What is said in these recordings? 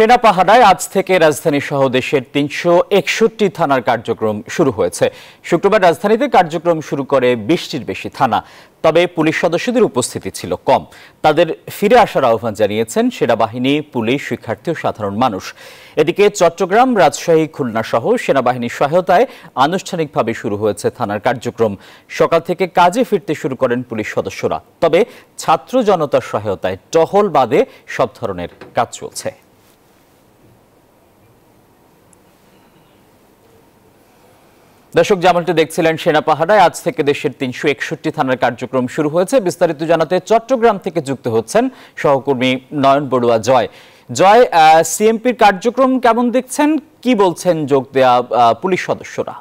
সেনা পাহারায় আজ থেকে রাজধানী সহ দেশের তিনশো একষট্টি থানার কার্যক্রম শুরু হয়েছে শুক্রবার রাজধানীতে কার্যক্রম শুরু করে বিশটির বেশি থানা তবে পুলিশ সদস্যদের উপস্থিতি ছিল কম তাদের ফিরে আসার আহ্বান জানিয়েছেন সেনাবাহিনী পুলিশ শিক্ষার্থী ও সাধারণ মানুষ এদিকে চট্টগ্রাম রাজশাহী খুলনা সহ সেনাবাহিনীর সহায়তায় আনুষ্ঠানিকভাবে শুরু হয়েছে থানার কার্যক্রম সকাল থেকে কাজে ফিরতে শুরু করেন পুলিশ সদস্যরা তবে ছাত্র জনতার সহায়তায় টহল বাদে সব ধরনের কাজ চলছে দর্শক যেমনটি দেখছিলেন সেনা পাহারায় আজ থেকে দেশের তিনশো একষট্টি থানার কার্যক্রম শুরু হয়েছে বিস্তারিত জানাতে চট্টগ্রাম থেকে যুক্ত হচ্ছেন সহকর্মী নয়ন বড়ুয়া জয় জয় সিএমপির কার্যক্রম কেমন দেখছেন কি বলছেন যোগ দেয়া পুলিশ সদস্যরা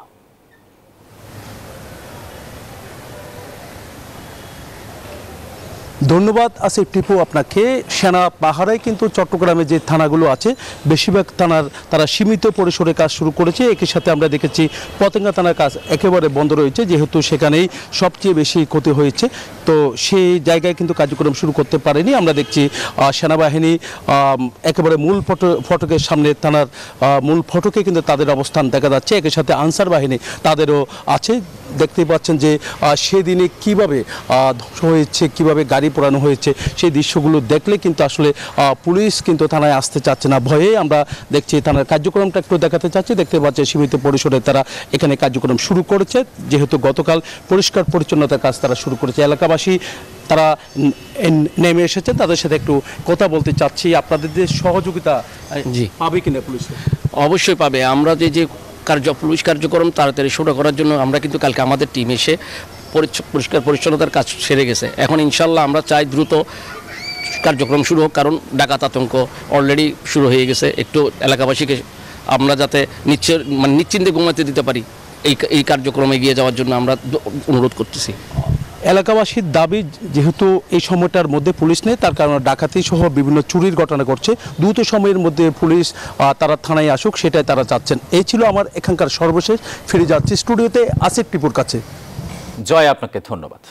ধন্যবাদ আসিফ টিপু আপনাকে সেনা পাহারায় কিন্তু চট্টগ্রামে যে থানাগুলো আছে বেশিরভাগ থানার তারা সীমিত পরিসরে কাজ শুরু করেছে একই সাথে আমরা দেখেছি পতেঙ্গা থানার কাজ একেবারে বন্ধ রয়েছে যেহেতু সেখানেই সবচেয়ে বেশি ক্ষতি হয়েছে তো সেই জায়গায় কিন্তু কার্যক্রম শুরু করতে পারেনি আমরা দেখছি সেনাবাহিনী একেবারে মূল ফটো ফটকের সামনে থানার মূল ফটকে কিন্তু তাদের অবস্থান দেখা যাচ্ছে একই সাথে আনসার বাহিনী তাদেরও আছে দেখতে পাচ্ছেন যে সেদিনে কিভাবে ধ্বংস হয়েছে কিভাবে গাড়ি পোড়ানো হয়েছে সেই দৃশ্যগুলো দেখলে কিন্তু আসলে পুলিশ কিন্তু থানায় আসতে চাচ্ছে না ভয়ে আমরা দেখছি থানার কার্যক্রমটা একটু দেখাতে চাচ্ছি দেখতে পাচ্ছি সীমিত পরিসরে তারা এখানে কার্যক্রম শুরু করেছে যেহেতু গতকাল পরিষ্কার পরিচ্ছন্নতার কাজ তারা শুরু করেছে এলাকাবাসী তারা নেমে এসেছে তাদের সাথে একটু কথা বলতে চাচ্ছি আপনাদের যে সহযোগিতা জি পাবে কিনা পুলিশ অবশ্যই পাবে আমরা যে যে কার্য পুলিশ কার্যক্রম তাড়াতাড়ি শুরু করার জন্য আমরা কিন্তু কালকে আমাদের টিম এসে পরিষ্কার পরিচ্ছন্নতার কাজ সেরে গেছে এখন ইনশাল্লাহ আমরা চাই দ্রুত কার্যক্রম শুরু হোক কারণ ডাকাত আতঙ্ক অলরেডি শুরু হয়ে গেছে একটু এলাকাবাসীকে আমরা যাতে নিশ্চয় মানে নিশ্চিন্তে ঘুমাতে দিতে পারি এই এই কার্যক্রমে এগিয়ে যাওয়ার জন্য আমরা অনুরোধ করতেছি এলাকাবাসীর দাবি যেহেতু এই সময়টার মধ্যে পুলিশ নেই তার কারণে ডাকাতি সহ বিভিন্ন চুরির ঘটনা ঘটছে দ্রুত সময়ের মধ্যে পুলিশ তারা থানায় আসুক সেটাই তারা চাচ্ছেন এই ছিল আমার এখানকার সর্বশেষ ফিরে যাচ্ছি স্টুডিওতে আসিফ টিপুর কাছে জয় আপনাকে ধন্যবাদ